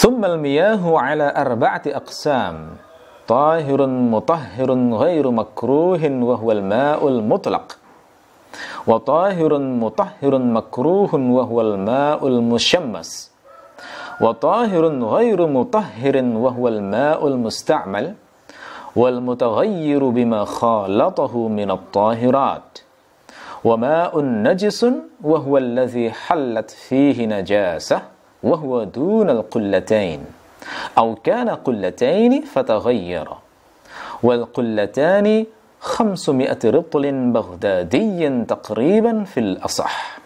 ثم المياه على أربعة أقسام طاهر مطهر غير مكروه وهو الماء المطلق وطاهر مطهر مكروه وهو الماء المشمس وطاهر غير مطهر وهو الماء المستعمل والمتغير بما خالطه من الطاهرات وماء نجس وهو الذي حلت فيه نجاسه وهو دون القلتين أو كان قلتين فتغير والقلتان خمسمائة رطل بغدادي تقريبا في الأصح